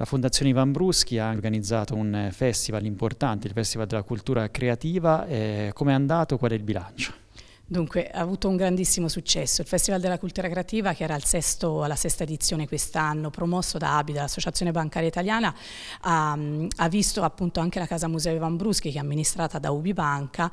La Fondazione Ivan Bruschi ha organizzato un eh, festival importante, il Festival della Cultura Creativa. Eh, Come è andato? Qual è il bilancio? Dunque, ha avuto un grandissimo successo. Il Festival della Cultura Creativa, che era sesto, alla sesta edizione quest'anno, promosso da Abida, l'Associazione Bancaria Italiana, ha, mm, ha, visto appunto anche la Casa Museo Ivan Bruschi, che è amministrata da Ubibanca,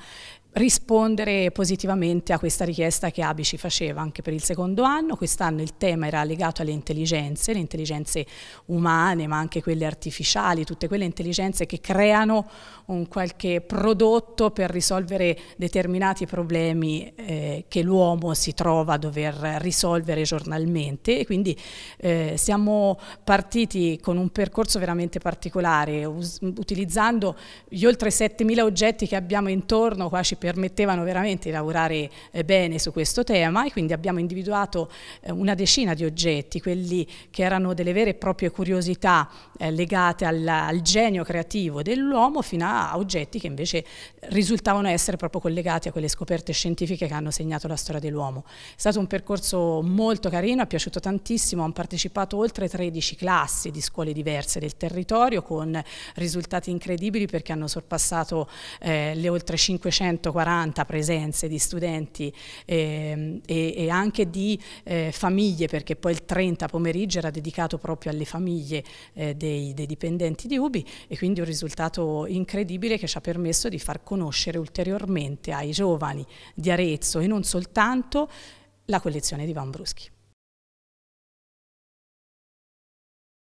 rispondere positivamente a questa richiesta che ABI ci faceva anche per il secondo anno. Quest'anno il tema era legato alle intelligenze, le intelligenze umane ma anche quelle artificiali, tutte quelle intelligenze che creano un qualche prodotto per risolvere determinati problemi eh, che l'uomo si trova a dover risolvere giornalmente e quindi eh, siamo partiti con un percorso veramente particolare utilizzando gli oltre 7.000 oggetti che abbiamo intorno, qua ci permettevano veramente di lavorare eh, bene su questo tema e quindi abbiamo individuato eh, una decina di oggetti, quelli che erano delle vere e proprie curiosità eh, legate al, al genio creativo dell'uomo fino a oggetti che invece risultavano essere proprio collegati a quelle scoperte scientifiche che hanno segnato la storia dell'uomo. È stato un percorso molto carino, è piaciuto tantissimo, hanno partecipato oltre 13 classi di scuole diverse del territorio con risultati incredibili perché hanno sorpassato eh, le oltre 500 140 presenze di studenti e, ehm, e, e anche di eh, famiglie, perché poi il 30 pomeriggio era dedicato proprio alle famiglie eh, dei, dei, dipendenti di Ubi e quindi un risultato incredibile che ci ha permesso di far conoscere ulteriormente ai giovani di Arezzo e non soltanto la collezione di Van Bruschi.